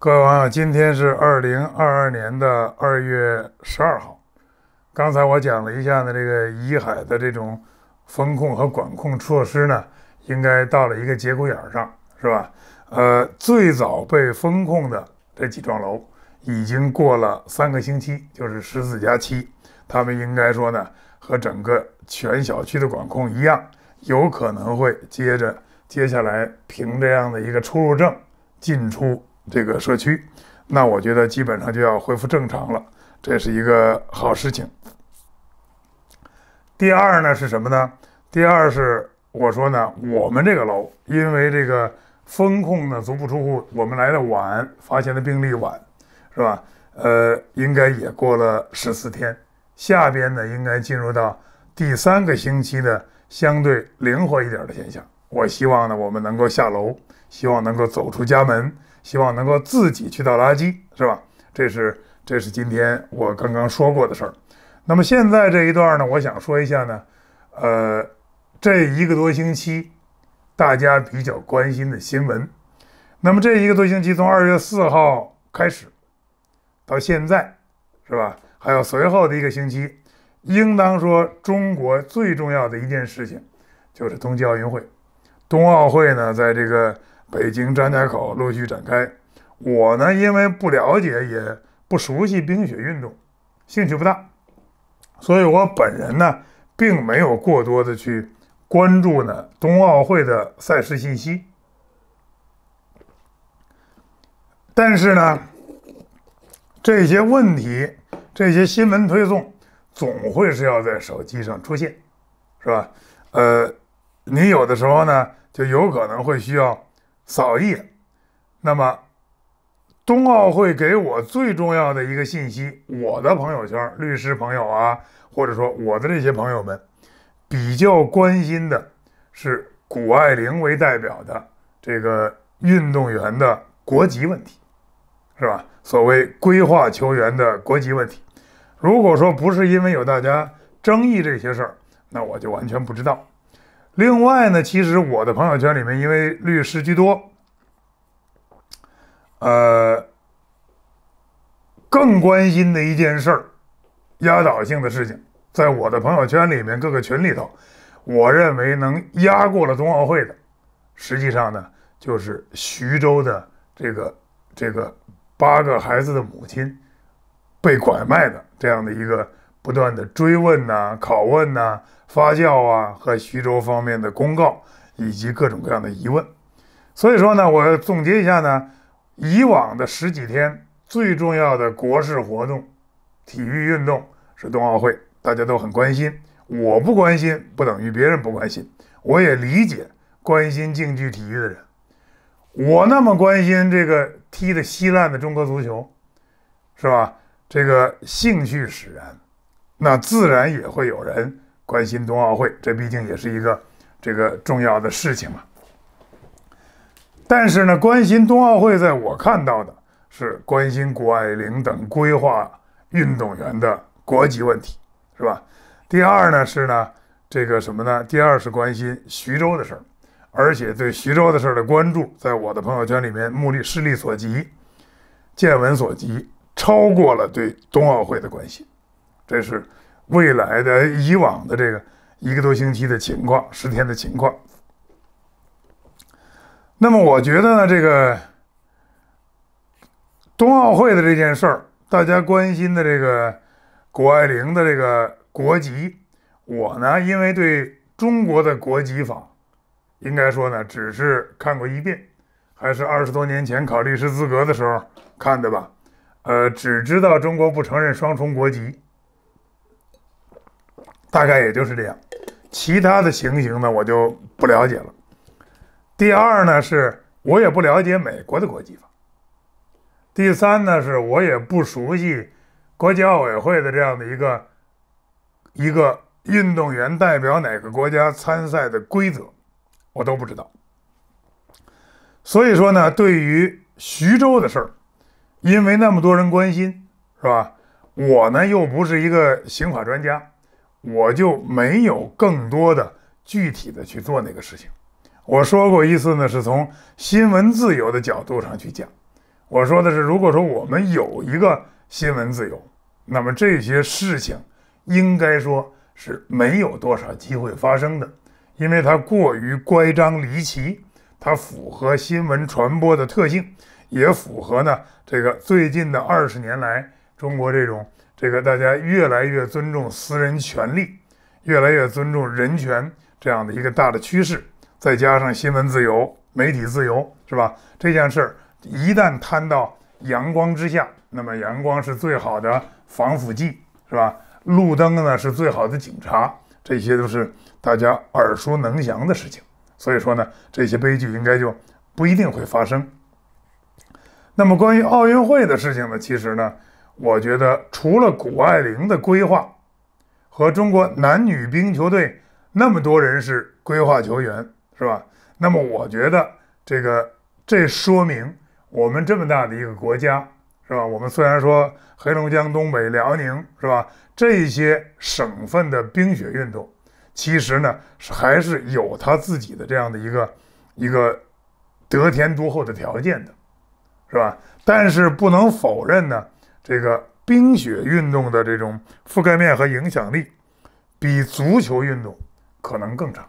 各位网友，今天是二零二二年的二月十二号。刚才我讲了一下呢，这个怡海的这种风控和管控措施呢，应该到了一个节骨眼上，是吧？呃，最早被风控的这几幢楼，已经过了三个星期，就是十四加七，他们应该说呢，和整个全小区的管控一样，有可能会接着接下来凭这样的一个出入证进出。这个社区，那我觉得基本上就要恢复正常了，这是一个好事情。第二呢是什么呢？第二是我说呢，我们这个楼因为这个风控呢足不出户，我们来的晚，发现的病例晚，是吧？呃，应该也过了十四天，下边呢应该进入到第三个星期的相对灵活一点的现象。我希望呢我们能够下楼，希望能够走出家门。希望能够自己去倒垃圾，是吧？这是这是今天我刚刚说过的事儿。那么现在这一段呢，我想说一下呢，呃，这一个多星期大家比较关心的新闻。那么这一个多星期，从二月四号开始到现在，是吧？还有随后的一个星期，应当说中国最重要的一件事情就是冬季奥运会。冬奥会呢，在这个。北京、张家口陆续展开。我呢，因为不了解，也不熟悉冰雪运动，兴趣不大，所以我本人呢，并没有过多的去关注呢冬奥会的赛事信息。但是呢，这些问题、这些新闻推送，总会是要在手机上出现，是吧？呃，你有的时候呢，就有可能会需要。扫地眼，那么冬奥会给我最重要的一个信息，我的朋友圈律师朋友啊，或者说我的这些朋友们比较关心的是谷爱凌为代表的这个运动员的国籍问题，是吧？所谓规划球员的国籍问题，如果说不是因为有大家争议这些事儿，那我就完全不知道。另外呢，其实我的朋友圈里面，因为律师居多，呃，更关心的一件事儿，压倒性的事情，在我的朋友圈里面各个群里头，我认为能压过了冬奥会的，实际上呢，就是徐州的这个这个八个孩子的母亲被拐卖的这样的一个。不断的追问呐、拷问呐、发酵啊，和徐州方面的公告以及各种各样的疑问。所以说呢，我总结一下呢，以往的十几天最重要的国事活动、体育运动是冬奥会，大家都很关心。我不关心不等于别人不关心，我也理解关心竞技体育的人。我那么关心这个踢得稀烂的中国足球，是吧？这个兴趣使然。那自然也会有人关心冬奥会，这毕竟也是一个这个重要的事情嘛。但是呢，关心冬奥会，在我看到的是关心谷爱凌等规划运动员的国籍问题，是吧？第二呢是呢这个什么呢？第二是关心徐州的事儿，而且对徐州的事儿的关注，在我的朋友圈里面目力视力所及，见闻所及，超过了对冬奥会的关心。这是未来的以往的这个一个多星期的情况，十天的情况。那么我觉得呢，这个冬奥会的这件事儿，大家关心的这个谷爱凌的这个国籍，我呢，因为对中国的国籍法，应该说呢，只是看过一遍，还是二十多年前考律师资格的时候看的吧。呃，只知道中国不承认双重国籍。大概也就是这样，其他的情形呢，我就不了解了。第二呢，是我也不了解美国的国际法。第三呢，是我也不熟悉国际奥委会的这样的一个一个运动员代表哪个国家参赛的规则，我都不知道。所以说呢，对于徐州的事儿，因为那么多人关心，是吧？我呢又不是一个刑法专家。我就没有更多的具体的去做那个事情。我说过一次呢，是从新闻自由的角度上去讲。我说的是，如果说我们有一个新闻自由，那么这些事情应该说是没有多少机会发生的，因为它过于乖张离奇，它符合新闻传播的特性，也符合呢这个最近的二十年来中国这种。这个大家越来越尊重私人权利，越来越尊重人权这样的一个大的趋势，再加上新闻自由、媒体自由，是吧？这件事儿一旦摊到阳光之下，那么阳光是最好的防腐剂，是吧？路灯呢是最好的警察，这些都是大家耳熟能详的事情。所以说呢，这些悲剧应该就不一定会发生。那么关于奥运会的事情呢，其实呢。我觉得除了谷爱凌的规划，和中国男女冰球队那么多人是规划球员，是吧？那么我觉得这个这说明我们这么大的一个国家，是吧？我们虽然说黑龙江、东北、辽宁，是吧？这些省份的冰雪运动，其实呢还是有它自己的这样的一个一个得天独厚的条件的，是吧？但是不能否认呢。这个冰雪运动的这种覆盖面和影响力，比足球运动可能更长，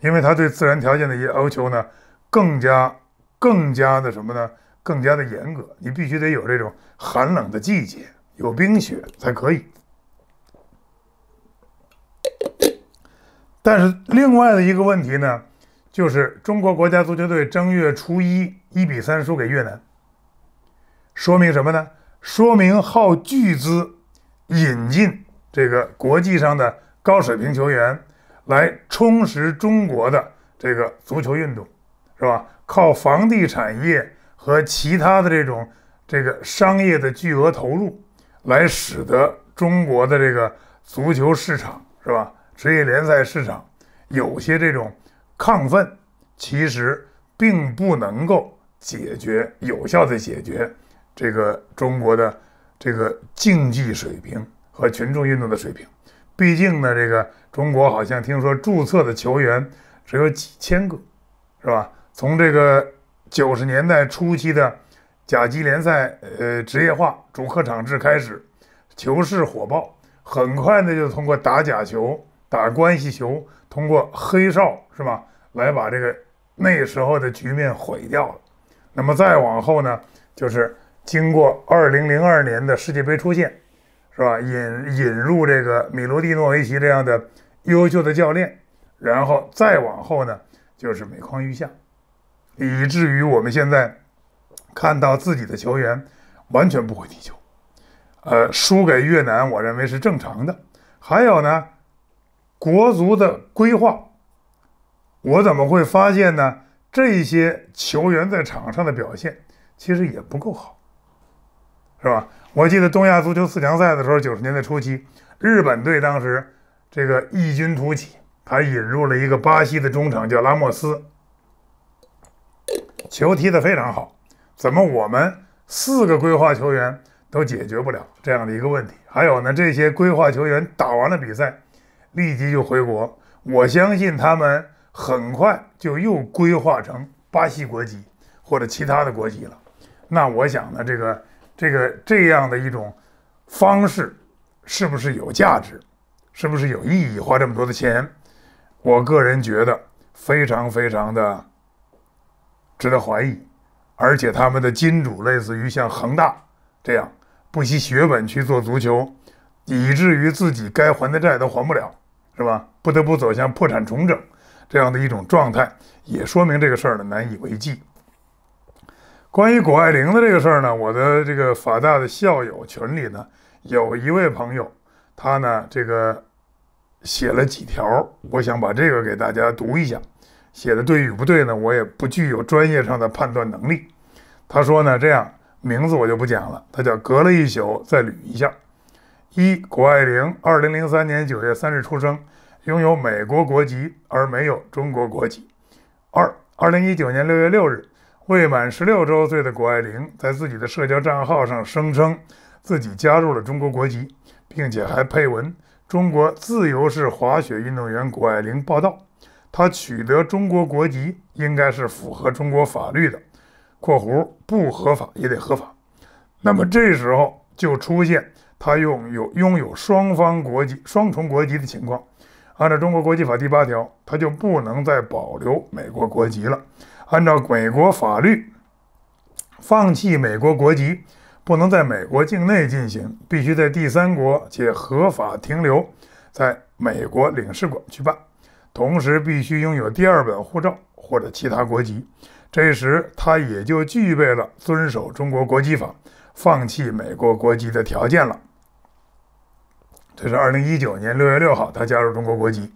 因为它对自然条件的要求呢，更加更加的什么呢？更加的严格，你必须得有这种寒冷的季节，有冰雪才可以。但是另外的一个问题呢，就是中国国家足球队正月初一一比三输给越南，说明什么呢？说明耗巨资引进这个国际上的高水平球员来充实中国的这个足球运动，是吧？靠房地产业和其他的这种这个商业的巨额投入来使得中国的这个足球市场，是吧？职业联赛市场有些这种亢奋，其实并不能够解决有效的解决。这个中国的这个竞技水平和群众运动的水平，毕竟呢，这个中国好像听说注册的球员只有几千个，是吧？从这个九十年代初期的甲级联赛，呃，职业化、主客场制开始，球市火爆，很快呢就通过打假球、打关系球，通过黑哨，是吧，来把这个那时候的局面毁掉了。那么再往后呢，就是。经过二零零二年的世界杯出现，是吧？引引入这个米罗蒂诺维奇这样的优秀的教练，然后再往后呢，就是每况愈下，以至于我们现在看到自己的球员完全不会踢球，呃，输给越南，我认为是正常的。还有呢，国足的规划，我怎么会发现呢？这些球员在场上的表现其实也不够好。是吧？我记得东亚足球四强赛的时候，九十年代初期，日本队当时这个异军突起，还引入了一个巴西的中场叫拉莫斯，球踢得非常好。怎么我们四个规划球员都解决不了这样的一个问题？还有呢，这些规划球员打完了比赛，立即就回国。我相信他们很快就又规划成巴西国籍或者其他的国籍了。那我想呢，这个。这个这样的一种方式，是不是有价值？是不是有意义？花这么多的钱，我个人觉得非常非常的值得怀疑。而且他们的金主类似于像恒大这样不惜血本去做足球，以至于自己该还的债都还不了，是吧？不得不走向破产重整这样的一种状态，也说明这个事儿呢难以为继。关于谷爱凌的这个事儿呢，我的这个法大的校友群里呢，有一位朋友，他呢这个写了几条，我想把这个给大家读一下，写的对与不对呢，我也不具有专业上的判断能力。他说呢这样，名字我就不讲了，他叫隔了一宿再捋一下。一，谷爱凌，二零零三年九月三日出生，拥有美国国籍而没有中国国籍。二，二零一九年六月六日。未满十六周岁的谷爱凌在自己的社交账号上声称自己加入了中国国籍，并且还配文：“中国自由式滑雪运动员谷爱凌报道，她取得中国国籍应该是符合中国法律的。”（括弧不合法也得合法）。那么这时候就出现她拥有拥有双方国籍、双重国籍的情况。按照中国国籍法第八条，她就不能再保留美国国籍了。按照美国法律，放弃美国国籍不能在美国境内进行，必须在第三国且合法停留，在美国领事馆去办。同时，必须拥有第二本护照或者其他国籍。这时，他也就具备了遵守中国国籍法、放弃美国国籍的条件了。这是二零一九年六月六号，他加入中国国籍。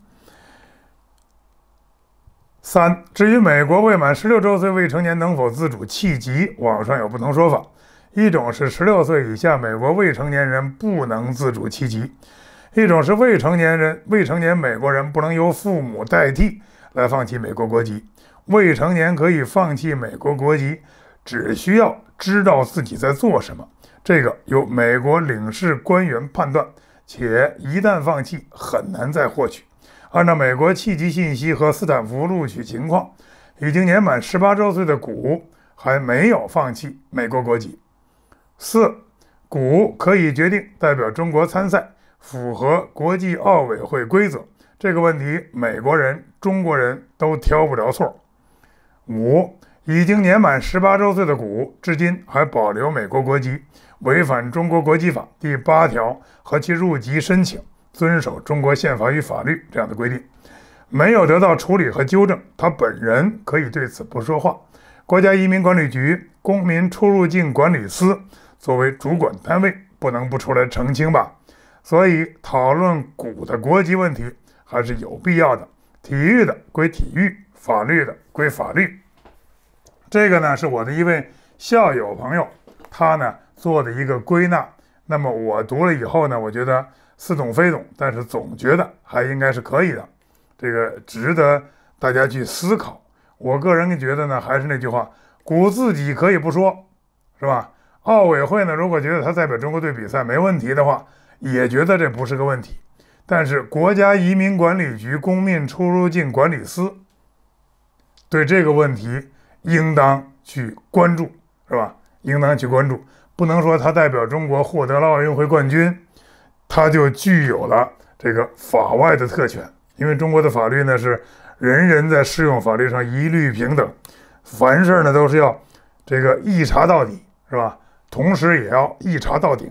三，至于美国未满十六周岁未成年能否自主弃籍，网上有不同说法。一种是十六岁以下美国未成年人不能自主弃籍；一种是未成年人、未成年美国人不能由父母代替来放弃美国国籍。未成年可以放弃美国国籍，只需要知道自己在做什么。这个由美国领事官员判断，且一旦放弃，很难再获取。按照美国契机信息和斯坦福录取情况，已经年满十八周岁的谷还没有放弃美国国籍。四，谷可以决定代表中国参赛，符合国际奥委会规则。这个问题，美国人、中国人都挑不着错。五，已经年满十八周岁的谷至今还保留美国国籍，违反中国国籍法第八条和其入籍申请。遵守中国宪法与法律这样的规定，没有得到处理和纠正，他本人可以对此不说话。国家移民管理局公民出入境管理司作为主管单位，不能不出来澄清吧？所以讨论古的国籍问题还是有必要的。体育的归体育，法律的归法律。这个呢，是我的一位校友朋友，他呢做的一个归纳。那么我读了以后呢，我觉得。似懂非懂，但是总觉得还应该是可以的，这个值得大家去思考。我个人觉得呢，还是那句话，古自己可以不说，是吧？奥委会呢，如果觉得他代表中国队比赛没问题的话，也觉得这不是个问题。但是国家移民管理局公民出入境管理司对这个问题应当去关注，是吧？应当去关注，不能说他代表中国获得了奥运会冠军。他就具有了这个法外的特权，因为中国的法律呢是人人在适用法律上一律平等，凡事呢都是要这个一查到底，是吧？同时也要一查到底。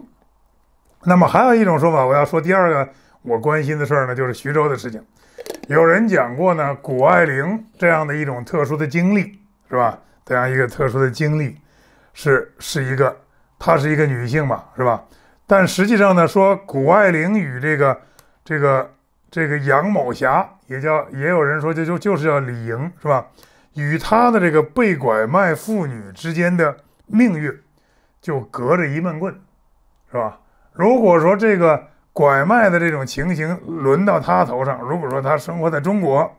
那么还有一种说法，我要说第二个我关心的事儿呢，就是徐州的事情。有人讲过呢，谷爱凌这样的一种特殊的经历，是吧？这样一个特殊的经历，是是一个她是一个女性嘛，是吧？但实际上呢，说谷爱凌与这个、这个、这个杨某霞，也叫也有人说就就就是叫李莹，是吧？与她的这个被拐卖妇女之间的命运，就隔着一闷棍，是吧？如果说这个拐卖的这种情形轮到她头上，如果说她生活在中国，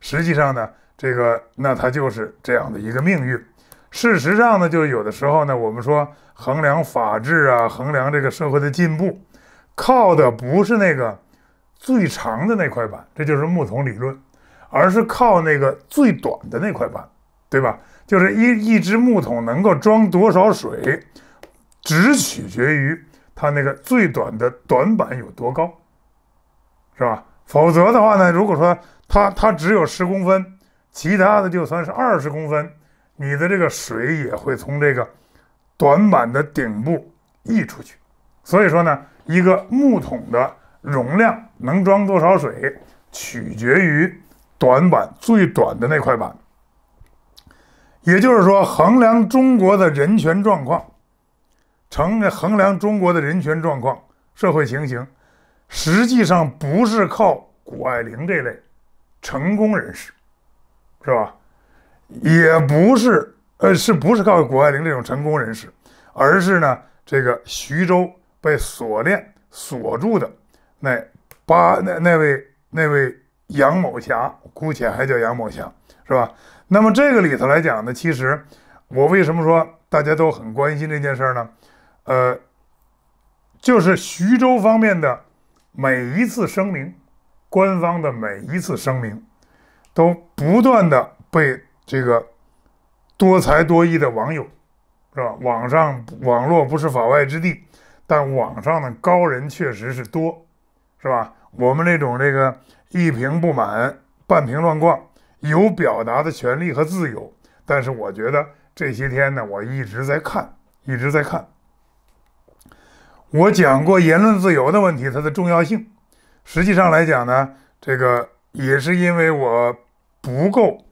实际上呢，这个那她就是这样的一个命运。事实上呢，就有的时候呢，我们说衡量法治啊，衡量这个社会的进步，靠的不是那个最长的那块板，这就是木桶理论，而是靠那个最短的那块板，对吧？就是一一只木桶能够装多少水，只取决于它那个最短的短板有多高，是吧？否则的话呢，如果说它它只有十公分，其他的就算是二十公分。你的这个水也会从这个短板的顶部溢出去，所以说呢，一个木桶的容量能装多少水，取决于短板最短的那块板。也就是说，衡量中国的人权状况，成衡量中国的人权状况、社会情形，实际上不是靠谷爱凌这类成功人士，是吧？也不是，呃，是不是靠谷爱凌这种成功人士，而是呢，这个徐州被锁链锁住的那八那那位那位杨某侠，姑且还叫杨某侠，是吧？那么这个里头来讲呢，其实我为什么说大家都很关心这件事呢？呃，就是徐州方面的每一次声明，官方的每一次声明，都不断的被。这个多才多艺的网友，是吧？网上网络不是法外之地，但网上的高人确实是多，是吧？我们这种这个一瓶不满半瓶乱逛，有表达的权利和自由，但是我觉得这些天呢，我一直在看，一直在看。我讲过言论自由的问题，它的重要性。实际上来讲呢，这个也是因为我不够。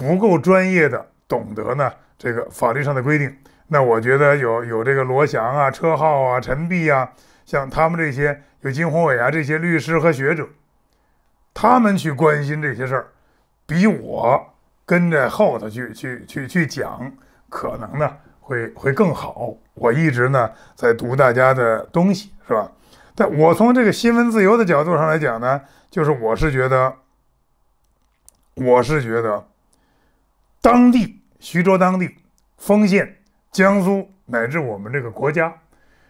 不够专业的懂得呢，这个法律上的规定，那我觉得有有这个罗翔啊、车浩啊、陈碧啊，像他们这些有金宏伟啊这些律师和学者，他们去关心这些事儿，比我跟着后头去去去去讲，可能呢会会更好。我一直呢在读大家的东西，是吧？但我从这个新闻自由的角度上来讲呢，就是我是觉得，我是觉得。当地徐州当地丰县江苏乃至我们这个国家，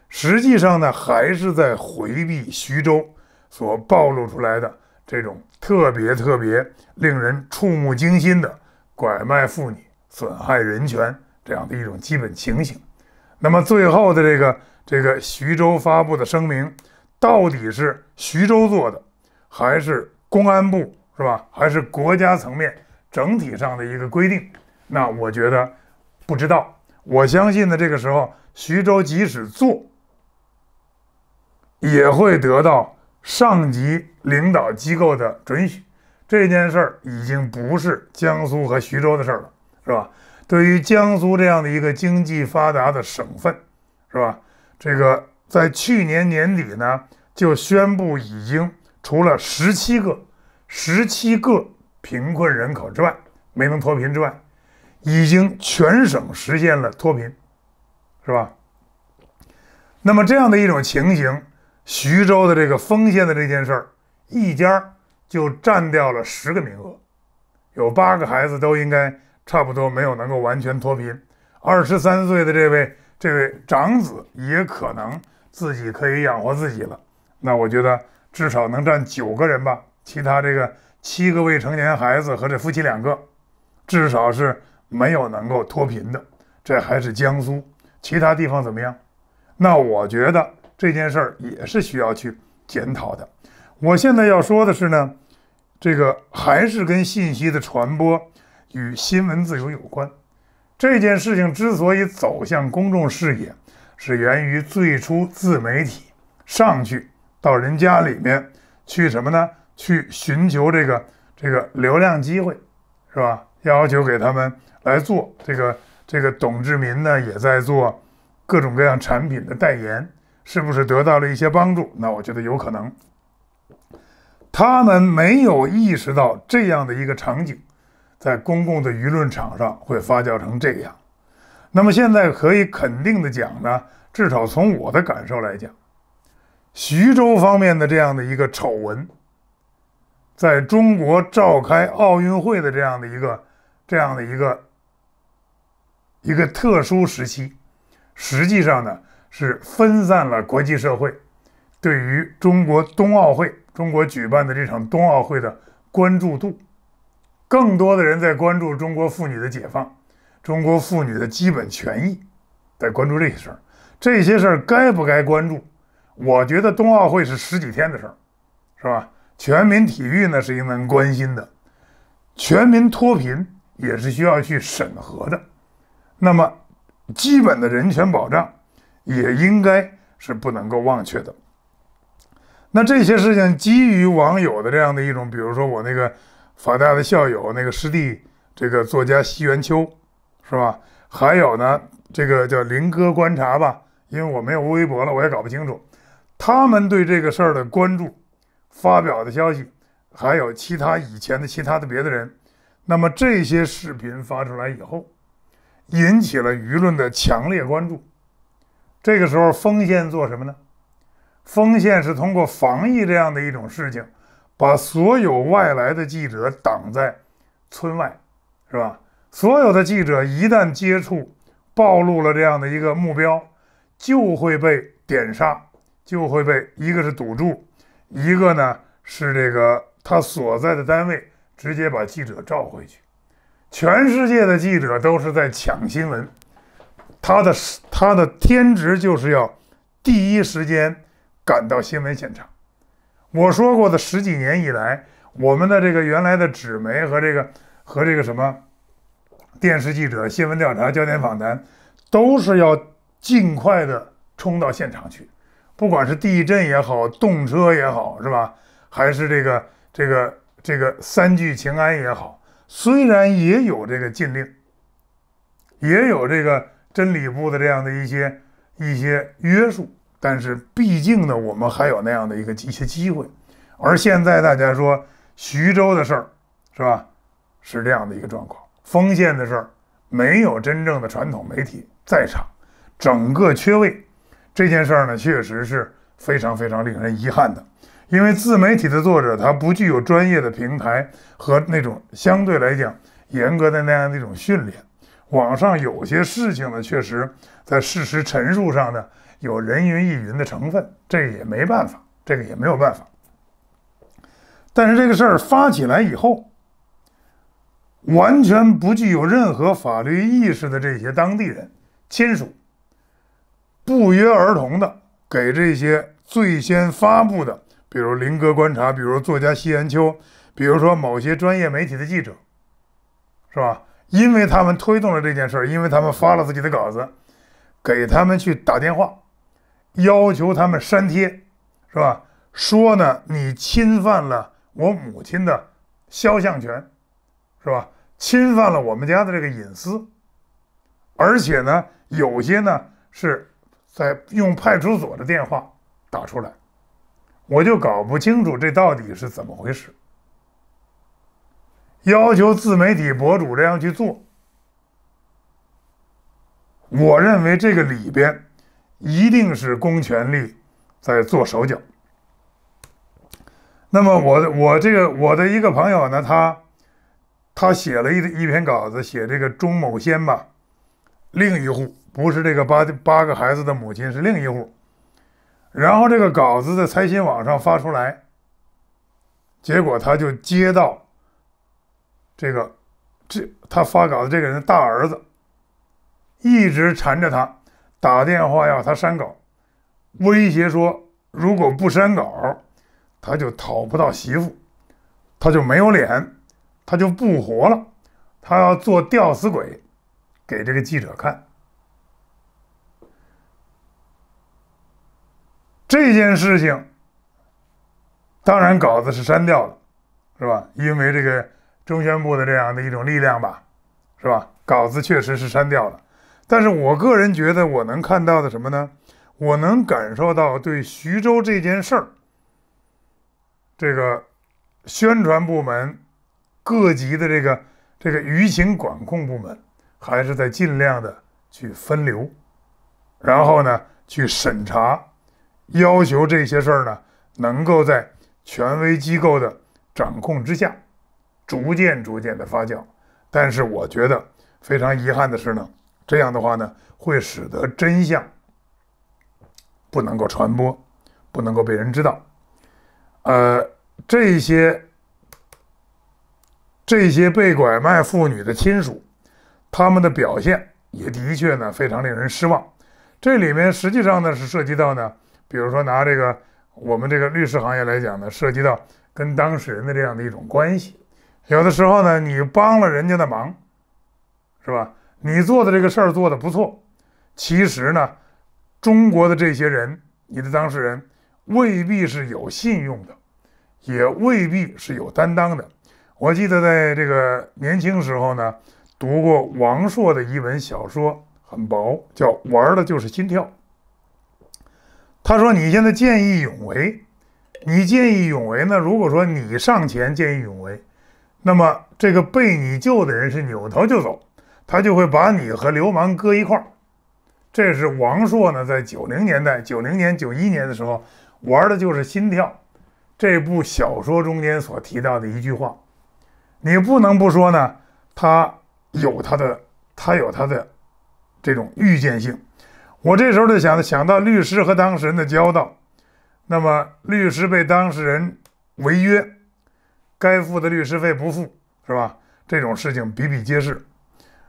实际上呢还是在回避徐州所暴露出来的这种特别特别令人触目惊心的拐卖妇女损害人权这样的一种基本情形。那么最后的这个这个徐州发布的声明，到底是徐州做的，还是公安部是吧，还是国家层面？整体上的一个规定，那我觉得不知道。我相信呢，这个时候徐州即使做，也会得到上级领导机构的准许。这件事儿已经不是江苏和徐州的事儿了，是吧？对于江苏这样的一个经济发达的省份，是吧？这个在去年年底呢，就宣布已经除了十七个，十七个。贫困人口之外，没能脱贫之外，已经全省实现了脱贫，是吧？那么这样的一种情形，徐州的这个丰县的这件事儿，一家就占掉了十个名额，有八个孩子都应该差不多没有能够完全脱贫。二十三岁的这位这位长子也可能自己可以养活自己了，那我觉得至少能占九个人吧，其他这个。七个未成年孩子和这夫妻两个，至少是没有能够脱贫的。这还是江苏，其他地方怎么样？那我觉得这件事儿也是需要去检讨的。我现在要说的是呢，这个还是跟信息的传播与新闻自由有关。这件事情之所以走向公众视野，是源于最初自媒体上去到人家里面去什么呢？去寻求这个这个流量机会，是吧？要求给他们来做这个这个董志民呢也在做各种各样产品的代言，是不是得到了一些帮助？那我觉得有可能，他们没有意识到这样的一个场景，在公共的舆论场上会发酵成这样。那么现在可以肯定的讲呢，至少从我的感受来讲，徐州方面的这样的一个丑闻。在中国召开奥运会的这样的一个、这样的一个、一个特殊时期，实际上呢是分散了国际社会对于中国冬奥会、中国举办的这场冬奥会的关注度。更多的人在关注中国妇女的解放、中国妇女的基本权益，在关注这些事儿。这些事儿该不该关注？我觉得冬奥会是十几天的事儿，是吧？全民体育呢是应门关心的，全民脱贫也是需要去审核的，那么基本的人权保障也应该是不能够忘却的。那这些事情基于网友的这样的一种，比如说我那个法大的校友那个师弟，这个作家西元秋，是吧？还有呢，这个叫林哥观察吧，因为我没有微博了，我也搞不清楚，他们对这个事儿的关注。发表的消息，还有其他以前的其他的别的人，那么这些视频发出来以后，引起了舆论的强烈关注。这个时候，丰县做什么呢？丰县是通过防疫这样的一种事情，把所有外来的记者挡在村外，是吧？所有的记者一旦接触，暴露了这样的一个目标，就会被点杀，就会被一个是堵住。一个呢是这个他所在的单位直接把记者召回去，全世界的记者都是在抢新闻，他的他的天职就是要第一时间赶到新闻现场。我说过的十几年以来，我们的这个原来的纸媒和这个和这个什么电视记者、新闻调查、焦点访谈，都是要尽快的冲到现场去。不管是地震也好，动车也好，是吧？还是这个这个这个三聚氰胺也好，虽然也有这个禁令，也有这个真理部的这样的一些一些约束，但是毕竟呢，我们还有那样的一个一些机会。而现在大家说徐州的事儿，是吧？是这样的一个状况。丰县的事儿没有真正的传统媒体在场，整个缺位。这件事儿呢，确实是非常非常令人遗憾的，因为自媒体的作者他不具有专业的平台和那种相对来讲严格的那样的一种训练。网上有些事情呢，确实在事实陈述上呢，有人云亦云的成分，这个也没办法，这个也没有办法。但是这个事儿发起来以后，完全不具有任何法律意识的这些当地人亲属。不约而同的给这些最先发布的，比如林哥观察，比如作家西元秋，比如说某些专业媒体的记者，是吧？因为他们推动了这件事儿，因为他们发了自己的稿子，给他们去打电话，要求他们删帖，是吧？说呢，你侵犯了我母亲的肖像权，是吧？侵犯了我们家的这个隐私，而且呢，有些呢是。在用派出所的电话打出来，我就搞不清楚这到底是怎么回事。要求自媒体博主这样去做，我认为这个里边一定是公权力在做手脚。那么，我的我这个我的一个朋友呢，他他写了一一篇稿子，写这个钟某先吧。另一户不是这个八八个孩子的母亲是另一户，然后这个稿子在财新网上发出来，结果他就接到这个，这他发稿的这个人的大儿子一直缠着他，打电话要他删稿，威胁说如果不删稿，他就讨不到媳妇，他就没有脸，他就不活了，他要做吊死鬼。给这个记者看，这件事情，当然稿子是删掉了，是吧？因为这个中宣部的这样的一种力量吧，是吧？稿子确实是删掉了，但是我个人觉得，我能看到的什么呢？我能感受到对徐州这件事儿，这个宣传部门、各级的这个这个舆情管控部门。还是在尽量的去分流，然后呢，去审查，要求这些事儿呢，能够在权威机构的掌控之下，逐渐逐渐的发酵。但是我觉得非常遗憾的是呢，这样的话呢，会使得真相不能够传播，不能够被人知道。呃，这些这些被拐卖妇女的亲属。他们的表现也的确呢非常令人失望，这里面实际上呢是涉及到呢，比如说拿这个我们这个律师行业来讲呢，涉及到跟当事人的这样的一种关系，有的时候呢你帮了人家的忙，是吧？你做的这个事儿做的不错，其实呢，中国的这些人，你的当事人未必是有信用的，也未必是有担当的。我记得在这个年轻时候呢。读过王朔的一本小说，很薄，叫《玩的就是心跳》。他说：“你现在见义勇为，你见义勇为呢？如果说你上前见义勇为，那么这个被你救的人是扭头就走，他就会把你和流氓搁一块儿。”这是王朔呢，在九零年代、九零年、九一年的时候，《玩的就是心跳》这部小说中间所提到的一句话。你不能不说呢，他。有他的，他有他的这种预见性。我这时候就想想到律师和当事人的交道，那么律师被当事人违约，该付的律师费不付，是吧？这种事情比比皆是，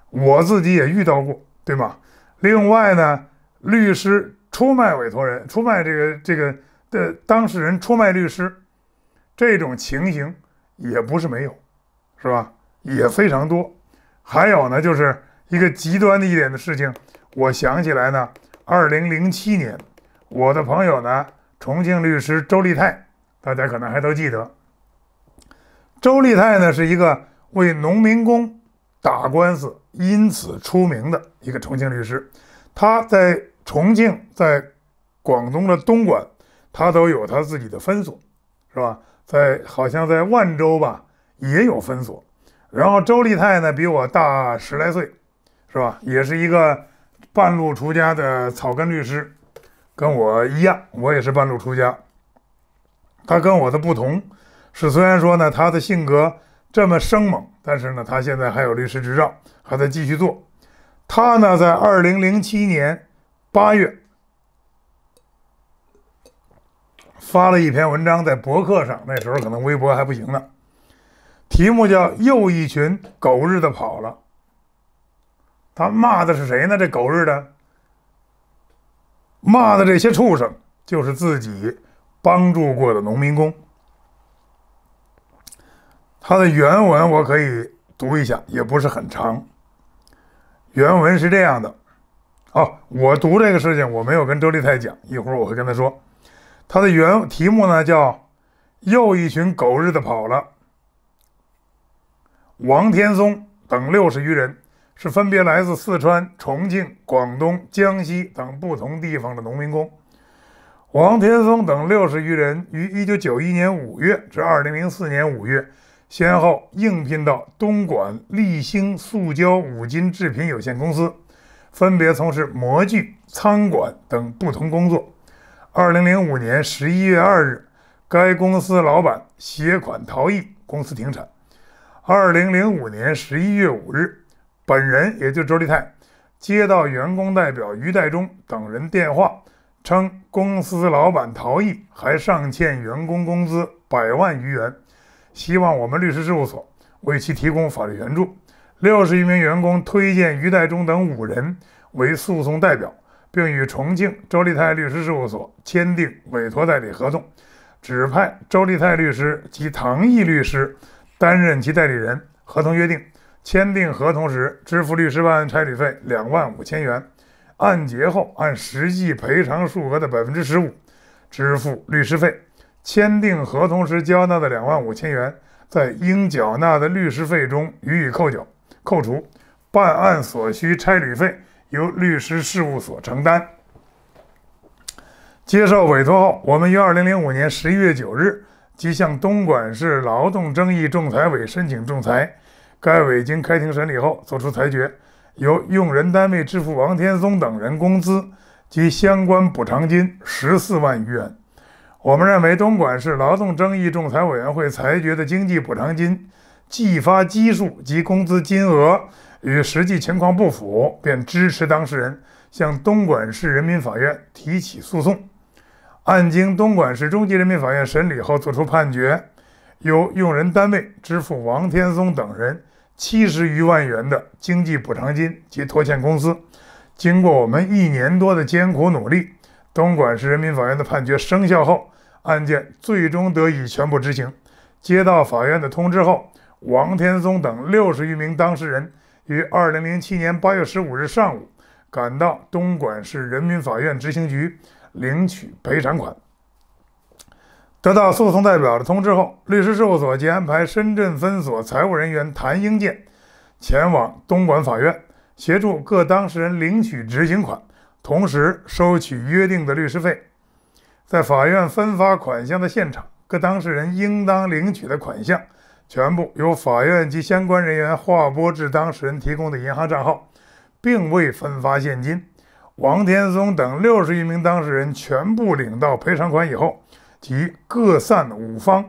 我自己也遇到过，对吗？另外呢，律师出卖委托人，出卖这个这个的当事人，出卖律师，这种情形也不是没有，是吧？也非常多。还有呢，就是一个极端的一点的事情，我想起来呢，二零零七年，我的朋友呢，重庆律师周立泰，大家可能还都记得。周立泰呢，是一个为农民工打官司因此出名的一个重庆律师，他在重庆，在广东的东莞，他都有他自己的分所，是吧？在好像在万州吧，也有分所。然后周立泰呢，比我大十来岁，是吧？也是一个半路出家的草根律师，跟我一样，我也是半路出家。他跟我的不同是，虽然说呢，他的性格这么生猛，但是呢，他现在还有律师执照，还在继续做。他呢，在二零零七年八月发了一篇文章在博客上，那时候可能微博还不行呢。题目叫“又一群狗日的跑了”，他骂的是谁呢？这狗日的骂的这些畜生就是自己帮助过的农民工。他的原文我可以读一下，也不是很长。原文是这样的：哦，我读这个事情我没有跟周立太讲，一会儿我会跟他说。他的原题目呢叫“又一群狗日的跑了”。王天松等六十余人是分别来自四川、重庆、广东、江西等不同地方的农民工。王天松等六十余人于1991年5月至2004年5月，先后应聘到东莞立兴塑胶五金制品有限公司，分别从事模具、仓管等不同工作。2005年11月2日，该公司老板携款逃逸，公司停产。二零零五年十一月五日，本人也就周立泰接到员工代表于代忠等人电话，称公司老板逃逸，还尚欠员工工资百万余元，希望我们律师事务所为其提供法律援助。六十余名员工推荐于代忠等五人为诉讼代表，并与重庆周立泰律师事务所签订委托代理合同，指派周立泰律师及唐毅律师。担任其代理人，合同约定，签订合同时支付律师办差旅费两万五千元，案结后按实际赔偿数额的百分之十五支付律师费。签订合同时交纳的两万五千元，在应缴纳的律师费中予以扣缴，扣除办案所需差旅费由律师事务所承担。接受委托后，我们于二零零五年十一月九日。即向东莞市劳动争议仲裁委申请仲裁，该委经开庭审理后作出裁决，由用人单位支付王天松等人工资及相关补偿金十四万余元。我们认为东莞市劳动争议仲裁委员会裁决的经济补偿金计发基数及工资金额与实际情况不符，便支持当事人向东莞市人民法院提起诉讼。案经东莞市中级人民法院审理后作出判决，由用人单位支付王天松等人七十余万元的经济补偿金及拖欠工资。经过我们一年多的艰苦努力，东莞市人民法院的判决生效后，案件最终得以全部执行。接到法院的通知后，王天松等六十余名当事人于二零零七年八月十五日上午赶到东莞市人民法院执行局。领取赔偿款。得到诉讼代表的通知后，律师事务所即安排深圳分所财务人员谭英健前往东莞法院，协助各当事人领取执行款，同时收取约定的律师费。在法院分发款项的现场，各当事人应当领取的款项全部由法院及相关人员划拨至当事人提供的银行账号，并未分发现金。王天松等六十余名当事人全部领到赔偿款以后，即各散五方。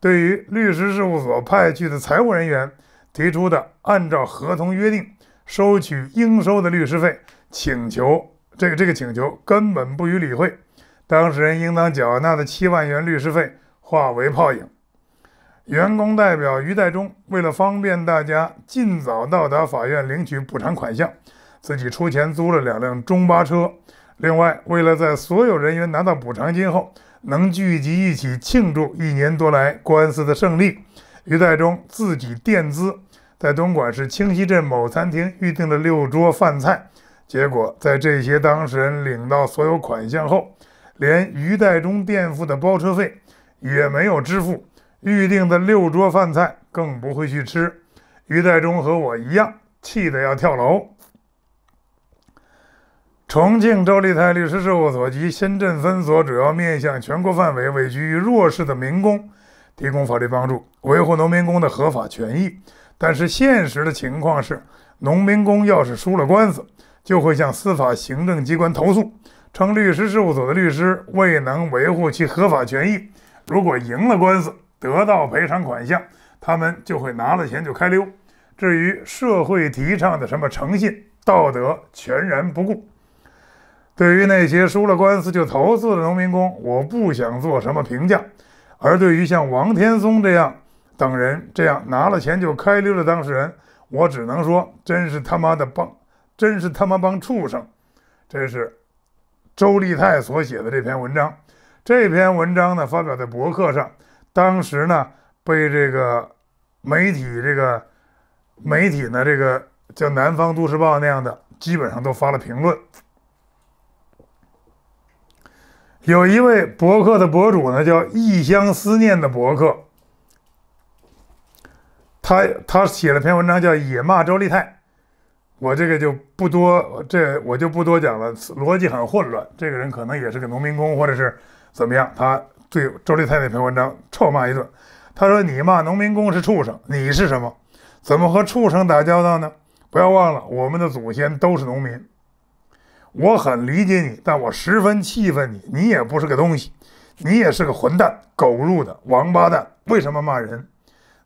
对于律师事务所派去的财务人员提出的按照合同约定收取应收的律师费请求，这个这个请求根本不予理会。当事人应当缴纳的七万元律师费化为泡影。员工代表于代忠为了方便大家尽早到达法院领取补偿款项。自己出钱租了两辆中巴车，另外，为了在所有人员拿到补偿金后能聚集一起庆祝一年多来官司的胜利，于代忠自己垫资在东莞市清溪镇某餐厅预订了六桌饭菜。结果，在这些当事人领到所有款项后，连于代忠垫付的包车费也没有支付，预定的六桌饭菜更不会去吃。于代忠和我一样，气得要跳楼。重庆周立泰律师事务所及深圳分所主要面向全国范围、位居弱势的民工提供法律帮助，维护农民工的合法权益。但是，现实的情况是，农民工要是输了官司，就会向司法行政机关投诉，称律师事务所的律师未能维护其合法权益。如果赢了官司，得到赔偿款项，他们就会拿了钱就开溜。至于社会提倡的什么诚信道德，全然不顾。对于那些输了官司就投诉的农民工，我不想做什么评价；而对于像王天松这样等人这样拿了钱就开溜的当事人，我只能说，真是他妈的帮，真是他妈帮畜生。这是周立泰所写的这篇文章，这篇文章呢发表在博客上，当时呢被这个媒体、这个媒体呢这个叫《南方都市报》那样的基本上都发了评论。有一位博客的博主呢，叫“异乡思念”的博客，他他写了篇文章，叫《野骂周立泰》。我这个就不多，这我就不多讲了，逻辑很混乱。这个人可能也是个农民工，或者是怎么样？他对周立泰那篇文章臭骂一顿，他说：“你骂农民工是畜生，你是什么？怎么和畜生打交道呢？不要忘了，我们的祖先都是农民。”我很理解你，但我十分气愤你。你也不是个东西，你也是个混蛋、狗入的王八蛋。为什么骂人？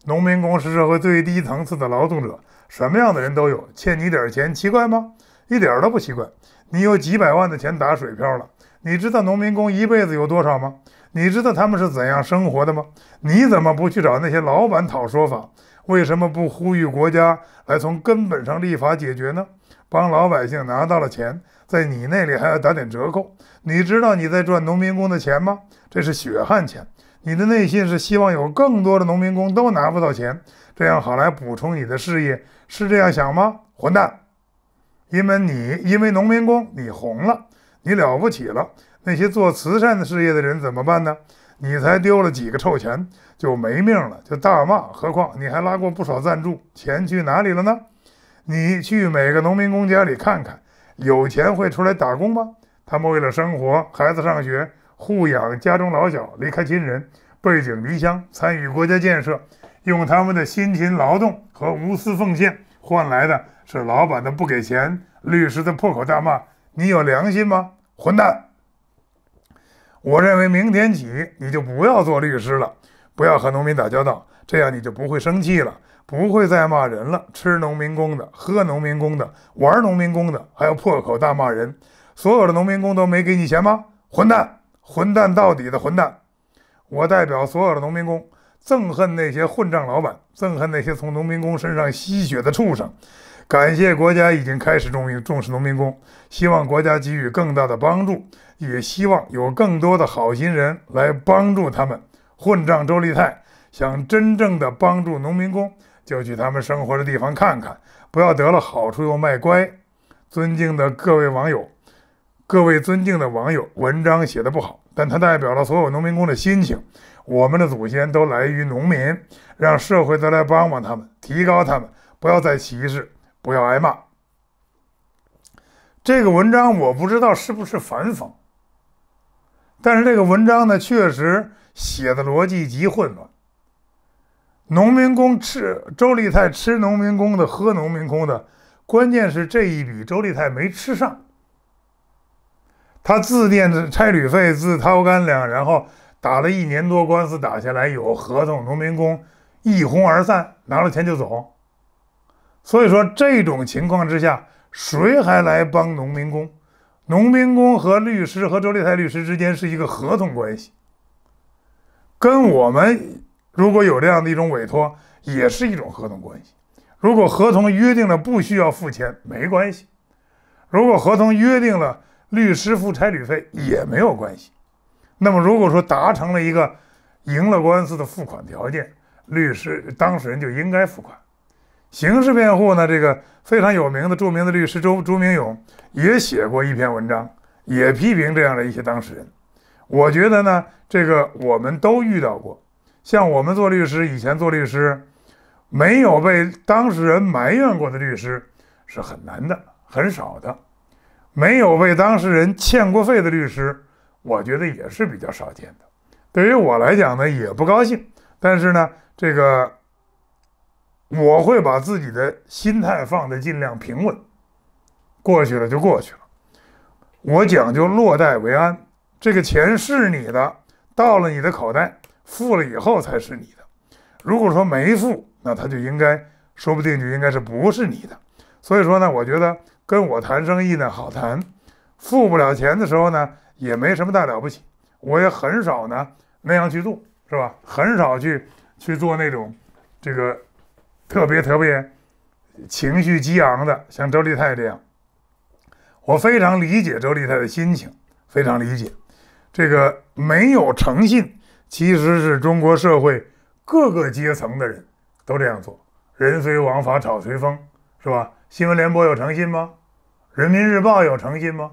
农民工是社会最低层次的劳动者，什么样的人都有，欠你点钱奇怪吗？一点都不奇怪。你有几百万的钱打水漂了，你知道农民工一辈子有多少吗？你知道他们是怎样生活的吗？你怎么不去找那些老板讨说法？为什么不呼吁国家来从根本上立法解决呢？帮老百姓拿到了钱。在你那里还要打点折扣，你知道你在赚农民工的钱吗？这是血汗钱。你的内心是希望有更多的农民工都拿不到钱，这样好来补充你的事业，是这样想吗？混蛋！因为你因为农民工你红了，你了不起了。那些做慈善的事业的人怎么办呢？你才丢了几个臭钱就没命了，就大骂。何况你还拉过不少赞助，钱去哪里了呢？你去每个农民工家里看看。有钱会出来打工吗？他们为了生活、孩子上学、护养家中老小，离开亲人，背井离乡，参与国家建设，用他们的辛勤劳动和无私奉献，换来的是老板的不给钱、律师的破口大骂。你有良心吗，混蛋！我认为明天起你就不要做律师了，不要和农民打交道，这样你就不会生气了。不会再骂人了，吃农民工的，喝农民工的，玩农民工的，还要破口大骂人。所有的农民工都没给你钱吗？混蛋，混蛋到底的混蛋！我代表所有的农民工，憎恨那些混账老板，憎恨那些从农民工身上吸血的畜生。感谢国家已经开始重重重视农民工，希望国家给予更大的帮助，也希望有更多的好心人来帮助他们。混账周立泰想真正的帮助农民工。就去他们生活的地方看看，不要得了好处又卖乖。尊敬的各位网友，各位尊敬的网友，文章写的不好，但它代表了所有农民工的心情。我们的祖先都来于农民，让社会都来帮帮他们，提高他们，不要再歧视，不要挨骂。这个文章我不知道是不是反讽，但是这个文章呢，确实写的逻辑极混乱。农民工吃周立泰吃农民工的，喝农民工的，关键是这一笔周立泰没吃上，他自垫的差旅费，自掏干粮，然后打了一年多官司打下来有合同，农民工一哄而散拿了钱就走。所以说这种情况之下，谁还来帮农民工？农民工和律师和周立泰律师之间是一个合同关系，跟我们。如果有这样的一种委托，也是一种合同关系。如果合同约定了不需要付钱，没关系；如果合同约定了律师付差旅费，也没有关系。那么，如果说达成了一个赢了官司的付款条件，律师当事人就应该付款。刑事辩护呢？这个非常有名的、著名的律师周朱明勇也写过一篇文章，也批评这样的一些当事人。我觉得呢，这个我们都遇到过。像我们做律师，以前做律师，没有被当事人埋怨过的律师是很难的，很少的；没有被当事人欠过费的律师，我觉得也是比较少见的。对于我来讲呢，也不高兴，但是呢，这个我会把自己的心态放得尽量平稳，过去了就过去了。我讲究落袋为安，这个钱是你的，到了你的口袋。付了以后才是你的。如果说没付，那他就应该，说不定就应该是不是你的。所以说呢，我觉得跟我谈生意呢好谈，付不了钱的时候呢也没什么大了不起。我也很少呢那样去做，是吧？很少去去做那种这个特别特别情绪激昂的，像周立泰这样。我非常理解周立泰的心情，非常理解这个没有诚信。其实是中国社会各个阶层的人都这样做，人随王法，草随风，是吧？新闻联播有诚信吗？人民日报有诚信吗？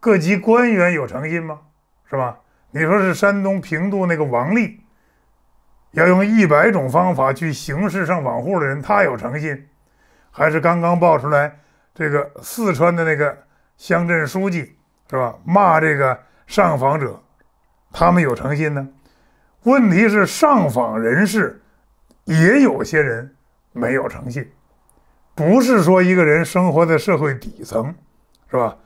各级官员有诚信吗？是吧？你说是山东平度那个王丽，要用一百种方法去形式上网户的人，他有诚信，还是刚刚爆出来这个四川的那个乡镇书记，是吧？骂这个上访者，他们有诚信呢？问题是上访人士，也有些人没有诚信，不是说一个人生活在社会底层，是吧？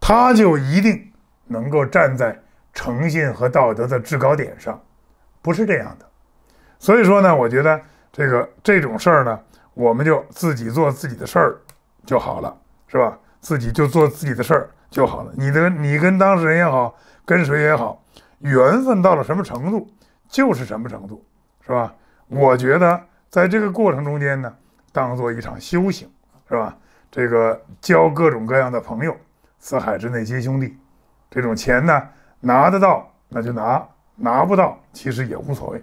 他就一定能够站在诚信和道德的制高点上，不是这样的。所以说呢，我觉得这个这种事儿呢，我们就自己做自己的事儿就好了，是吧？自己就做自己的事儿就好了。你的你跟当事人也好，跟谁也好，缘分到了什么程度？就是什么程度，是吧？我觉得在这个过程中间呢，当做一场修行，是吧？这个交各种各样的朋友，四海之内皆兄弟。这种钱呢，拿得到那就拿，拿不到其实也无所谓，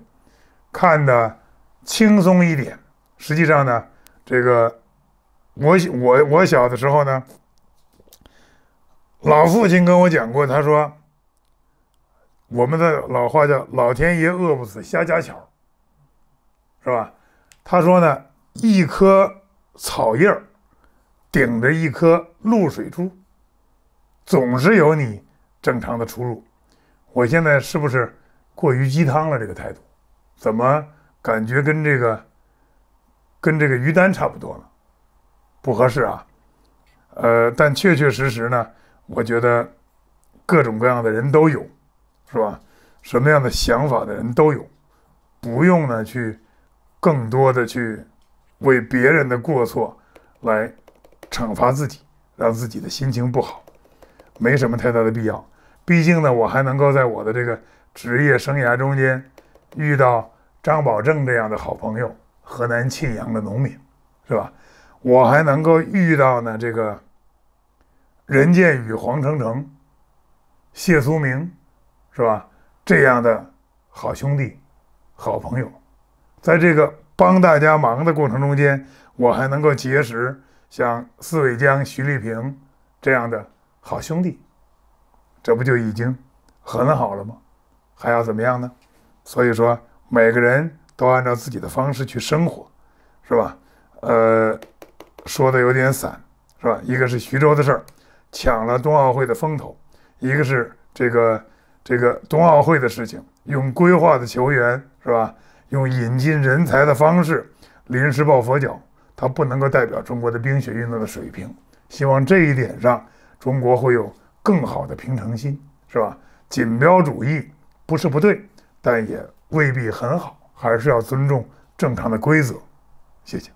看的轻松一点。实际上呢，这个我我我小的时候呢，老父亲跟我讲过，他说。我们的老话叫“老天爷饿不死瞎家巧”，是吧？他说呢，一颗草叶儿顶着一颗露水珠，总是有你正常的出入。我现在是不是过于鸡汤了？这个态度，怎么感觉跟这个跟这个于丹差不多了？不合适啊。呃，但确确实实呢，我觉得各种各样的人都有。是吧？什么样的想法的人都有，不用呢去更多的去为别人的过错来惩罚自己，让自己的心情不好，没什么太大的必要。毕竟呢，我还能够在我的这个职业生涯中间遇到张保正这样的好朋友，河南沁阳的农民，是吧？我还能够遇到呢这个任建宇、黄成成、谢苏明。是吧？这样的好兄弟、好朋友，在这个帮大家忙的过程中间，我还能够结识像四伟江、徐丽萍这样的好兄弟，这不就已经很好了吗？还要怎么样呢？所以说，每个人都按照自己的方式去生活，是吧？呃，说的有点散，是吧？一个是徐州的事儿，抢了冬奥会的风头；一个是这个。这个冬奥会的事情，用规划的球员是吧？用引进人才的方式临时抱佛脚，它不能够代表中国的冰雪运动的水平。希望这一点上，中国会有更好的平常心，是吧？锦标主义不是不对，但也未必很好，还是要尊重正常的规则。谢谢。